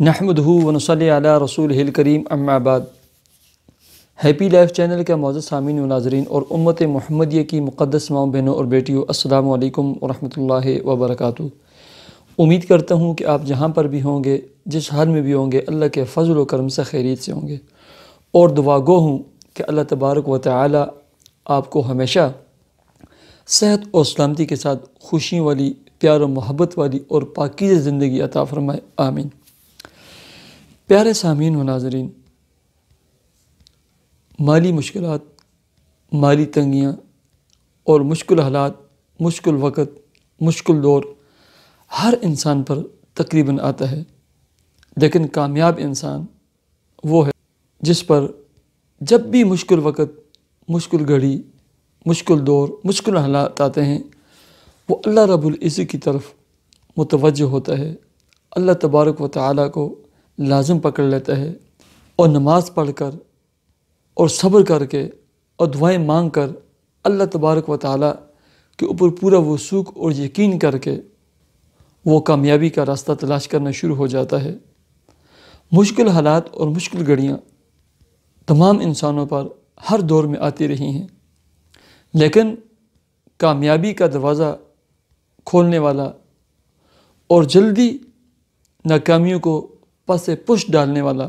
नहमद वनसल रसूल करीम अम्माबाद हैप्पी लाइफ चैनल के मौजूद सामीन नाजरीन और उम्मत महमदी की मुक़दस माओ बहनों और बेटियों अल्लाम वरम वबरक उम्मीद करता हूँ कि आप जहाँ पर भी होंगे जिस हाल में भी होंगे अल्लाह के फजल व करम से खैरियत से होंगे और दुआ गो हूँ कि अल्लाह तबारक व ताली आपको हमेशा सेहत और सलामती के साथ खुशी वाली प्यार और मोहब्बत वाली और पाकिज़ ज़िंदगी अता फ़रमाए आमीन प्यारे सामीन व नाजरीन माली मुश्किल माली तंगियाँ और मुश्किल हालात मुश्किल वक़्त मुश्किल दौर हर इंसान पर तकरीबन आता है लेकिन कामयाब इंसान वो है जिस पर जब भी मुश्किल वक़्त मुश्किल घड़ी मुश्किल दौर मुश्किल हालात आते हैं वो अल्लाह रब्ज़ की तरफ मुतवजह होता है अल्लाह तबारक व ताली को लाजम पकड़ लेता है और नमाज़ पढ़ कर और सब्र करके और दुआएं मांग कर अल्लाह तबारक व ताली के ऊपर पूरा वसूख और यकीन करके वो कामयाबी का रास्ता तलाश करना शुरू हो जाता है मुश्किल हालात और मुश्किल घड़ियाँ तमाम इंसानों पर हर दौर में आती रही हैं लेकिन कामयाबी का दरवाज़ा खोलने वाला और जल्दी नाकामियों को पस पुश डालने वाला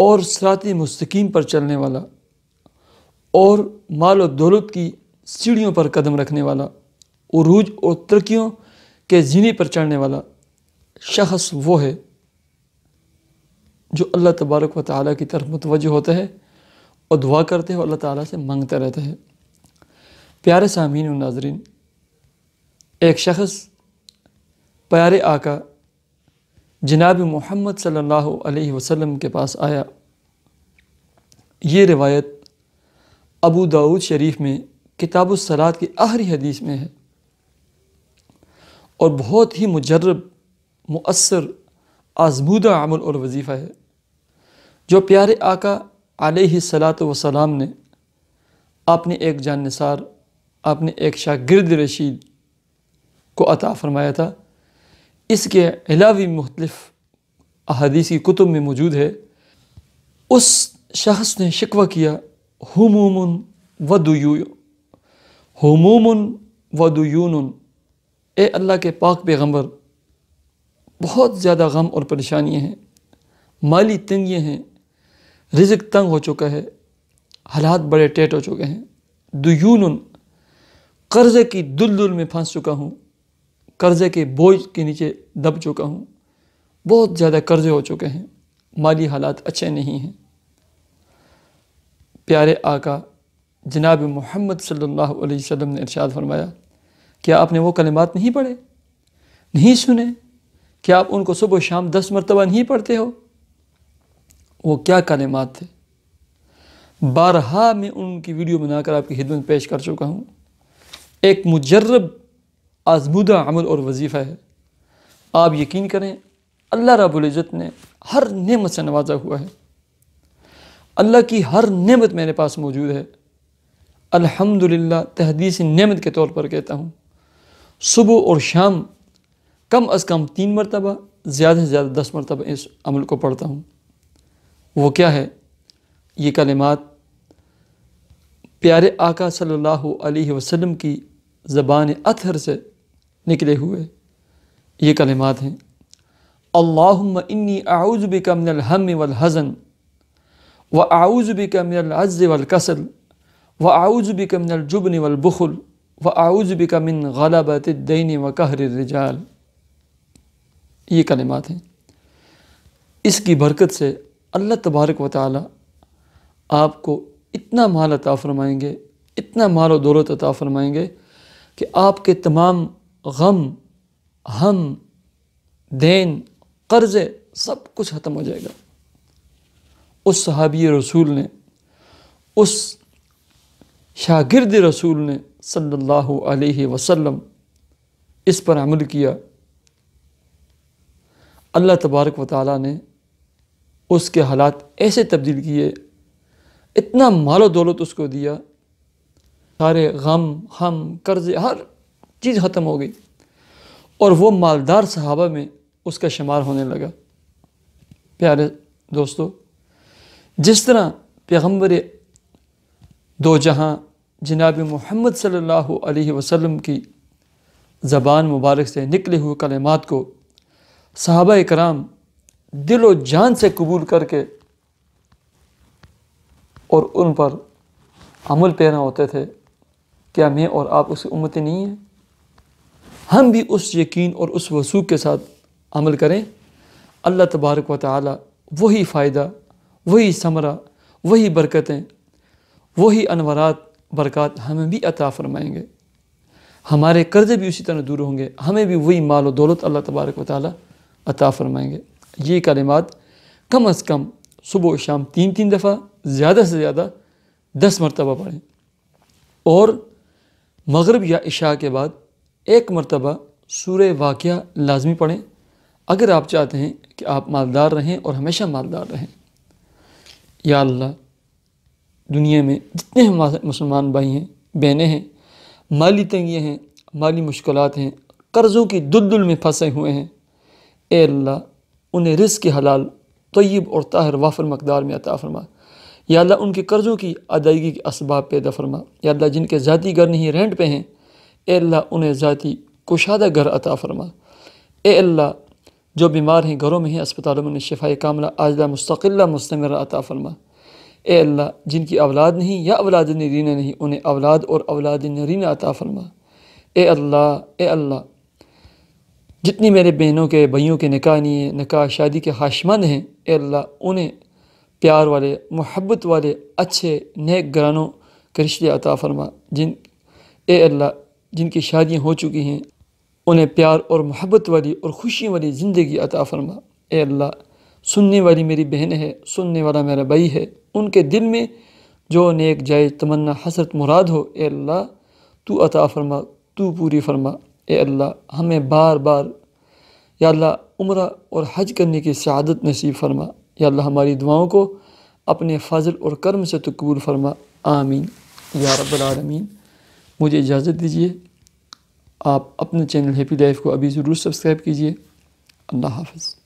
और सराती मुस्तकीम पर चलने वाला और माल और दौलत की सीढ़ियों पर कदम रखने वाला उरूज और तरक्यों के जीने पर चढ़ने वाला शख्स वो है जो अल्लाह तबारक व ताली की तरफ मुतवज होता है और दुआ करते हैं और अल्लाह ताली से मांगता रहता है प्यारे सामीन नाजरीन एक शख्स प्यारे आका जनाब मोहम्मद सल्लल्लाहु अलैहि वसल्लम के पास आया ये रिवायत अबू दाऊद शरीफ में सलात की आखिरी हदीस में है और बहुत ही मुजरब मؤसर आजमूदा अमल और वजीफ़ा है जो प्यारे आका सलात वसलाम ने अपने एक जान निसार अपने एक शागिर्द रशीद को अता फरमाया था इसके अलावा मुख्तलफ़ अहदीसी की कुतुब में मौजूद है उस शख्स ने शिकवा किया हमूमन व दुयू हमूमन व दुयून ए अल्लाह के पाक पैगम्बर बहुत ज़्यादा गम और परेशानियाँ हैं माली तंगियाँ हैं रिजक तंग हो चुका है हालात बड़े टेट हो चुके हैं दुयून कर्ज़े की दुल दुल में फंस चुका हूँ कर्ज़े के बोझ के नीचे दब चुका हूँ बहुत ज़्यादा कर्ज़े हो चुके हैं माली हालात अच्छे नहीं हैं प्यारे आका जनाब मोहम्मद सल्लल्लाहु अलैहि वसल्लम ने इरशाद फरमाया क्या आपने वो कलमात नहीं पढ़े नहीं सुने क्या आप उनको सुबह शाम दस मरतबा नहीं पढ़ते हो वो क्या कलमात थे बारहा में उनकी वीडियो बनाकर आपकी खिदमत पेश कर चुका हूँ एक मुजर्रब आजमूदा अमल और वजीफ़ा है आप यकीन करें अल्लाह रबुल्ज़त ने हर नेमत से नवाजा हुआ है अल्लाह की हर नेमत मेरे पास मौजूद है अल्हम्दुलिल्लाह तहदीस नेमत के तौर पर कहता हूँ सुबह और शाम कम अज़ कम तीन मरतबा ज़्यादा से ज़्यादा दस मरतबा इस अमल को पढ़ता हूँ वो क्या है ये कलमात प्यारे आका सल्लल्लाहु अलैहि वसल्लम की ज़बान अथर से निकले हुए ये कलिमात हैं अल्लाम इन्नी हम वल हज़न व आउज़ब वल कसल व आउज़ब वल वलबुखल व आउज़ब मिन गलबत दैन व कहर रिजाल ये कलिमात हैं इसकी बरकत से अल्लाह तबारक व ताली आपको इतना माल अता फ़रमाएँगे इतना माल और दौलत अता फ़रमाएँगे कि आपके तमाम गम हम देन कर्ज़ सब कुछ ख़त्म हो जाएगा उस सहाबी रसूल ने उस शागिर्द रसूल ने सल्लल्लाहु अलैहि वसल्लम इस पर अमल किया अल्लाह तबारक व ताली ने उसके हालात ऐसे तब्दील किए इतना मालो दौलत उसको दिया सारे गम हम कर्ज़ हर चीज़ ख़त्म हो गई और वो मालदार सहाबा में उसका शुमार होने लगा प्यारे दोस्तों जिस तरह पैगम्बर दो जहाँ जनाब मोहम्मद सल्लल्लाहु अलैहि वसल्लम की ज़बान मुबारक से निकले हुए कलमात को सहाबा कराम दिलो जान से कबूल करके और उन पर अमल पैरा होते थे क्या मैं और आप उसकी उम्मत नहीं हैं हम भी उस यकीन और उस वसूख के साथ अमल करें अल्लाह तबारक व ताली वही फ़ायदा वही समरा वही बरकतें वही अनवरात बरकत हमें भी अता फ़रमाएँगे हमारे कर्ज़े भी उसी तरह दूर होंगे हमें भी वही माल और दौलत अल्लाह तबारक व ताली अता फ़रमाएँगे ये कलिमात कम अज़ कम सुबह शाम तीन तीन दफ़ा ज़्यादा से ज़्यादा दस मरतबा पढ़ें और मगरब या इशा के बाद एक मरतबा सूर वाक़ लाजमी पढ़ें अगर आप चाहते हैं कि आप मालदार रहें और हमेशा मालदार रहें या अल्लाह दुनिया में जितने मुसलमान भाई हैं बहनें हैं माली तंगियाँ हैं माली मुश्किल हैं कर्ज़ों की दुल में फंसे हुए हैं ए अल्लाह उन्हें रिस्क के हलाल तयब और ताहिर वाफर मकदार में अता फरमा या अल्लाह उनके कर्ज़ों की अदायगी के इसबाब पैदा फरमा या अल्लाह जिनके ज़ाती घर नहीं रेंट पे हैं ए अल्लाह उन्हें ज़ाती कुशादा घर अता फरमा ए अल्लाह जो बीमार हैं घरों में हैं अस्पतालों में शिफाई कामला आजला मुस्तकिल्ला मुस्तमर अता फरमा ए अल्लाह जिनकी औलाद नहीं या औलाद नरीना नहीं उन्हें औलाद और औलाद नरीना अता फरमा ए अल्लाह ए अल्लाह जितनी मेरे बहनों के भइयों के निकाह नहीं निकाह शादी के हाशमंद हैं ए अल्लाह उन्हें प्यार वाले मोहब्बत वाले अच्छे नेक घरानों के रिश्ते अता फरमा जिन ए अल्लाह जिनकी शादियाँ हो चुकी हैं उन्हें प्यार और मोहब्बत वाली और खुशी वाली ज़िंदगी अता फरमा ए अल्लाह सुनने वाली मेरी बहन है सुनने वाला मेरा भाई है उनके दिल में जो नेक जाए तमन्ना हसरत मुराद हो ए अल्लाह तू अता फरमा तू पूरी फरमा ए अल्लाह हमें बार बार या अल्लाह उम्र और हज करने की शहादत नसीब फरमा या अल्लाह हमारी दुआओं को अपने फजल और कर्म से तो कबूल फरमा आमीन या रबालमीन मुझे इजाज़त दीजिए आप अपने चैनल हैप्पी लाइफ को अभी ज़रूर सब्सक्राइब कीजिए अल्लाह हाफिज़